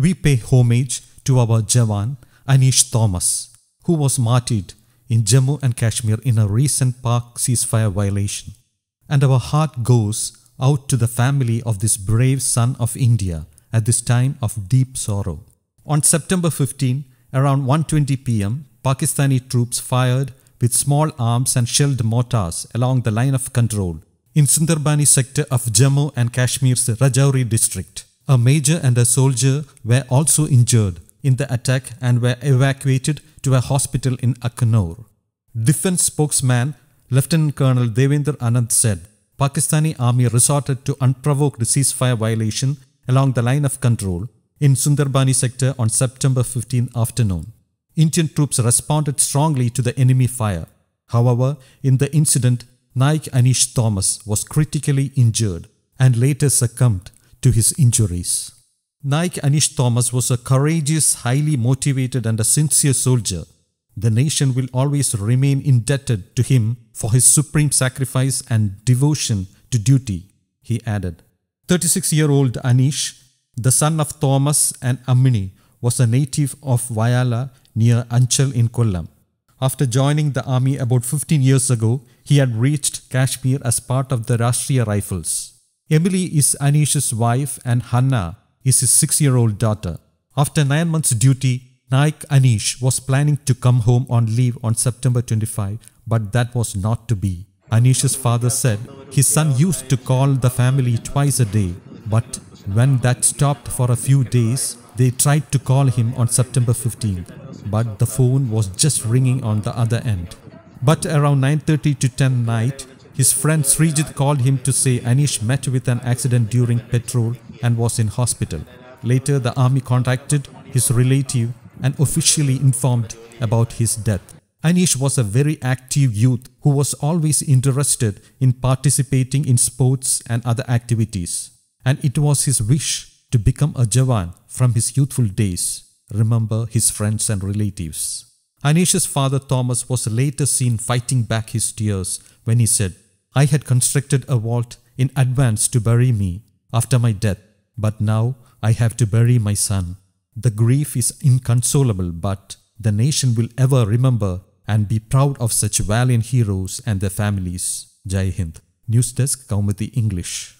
we pay homage to our Jawan Anish Thomas, who was martyred in Jammu and Kashmir in a recent park ceasefire violation. And our heart goes out to the family of this brave son of India at this time of deep sorrow. On September 15, around 1.20 pm, Pakistani troops fired with small arms and shelled mortars along the line of control in Sundarbani sector of Jammu and Kashmir's Rajouri district. A major and a soldier were also injured in the attack and were evacuated to a hospital in Akkanur. Defense spokesman Lieutenant Colonel Devinder Anand said Pakistani army resorted to unprovoked ceasefire violation along the line of control in Sundarbani sector on September 15 afternoon. Indian troops responded strongly to the enemy fire. However, in the incident, Naik Anish Thomas was critically injured and later succumbed to his injuries. Naik Anish Thomas was a courageous, highly motivated, and a sincere soldier. The nation will always remain indebted to him for his supreme sacrifice and devotion to duty, he added. 36 year old Anish, the son of Thomas and Ammini, was a native of Vayala near Anchal in Kollam. After joining the army about 15 years ago, he had reached Kashmir as part of the Rashtriya Rifles. Emily is Anish's wife and Hannah is his six-year-old daughter. After nine months' duty, Naik Anish was planning to come home on leave on September 25, but that was not to be. Anish's father said his son used to call the family twice a day, but when that stopped for a few days, they tried to call him on September 15, but the phone was just ringing on the other end. But around 9.30 to 10 night, his friend Srijit called him to say Anish met with an accident during patrol and was in hospital. Later, the army contacted his relative and officially informed about his death. Anish was a very active youth who was always interested in participating in sports and other activities. And it was his wish to become a Jawan from his youthful days. Remember his friends and relatives. Anish's father Thomas was later seen fighting back his tears when he said, I had constructed a vault in advance to bury me after my death, but now I have to bury my son. The grief is inconsolable, but the nation will ever remember and be proud of such valiant heroes and their families. Jai Hind. News Desk Kaumati English.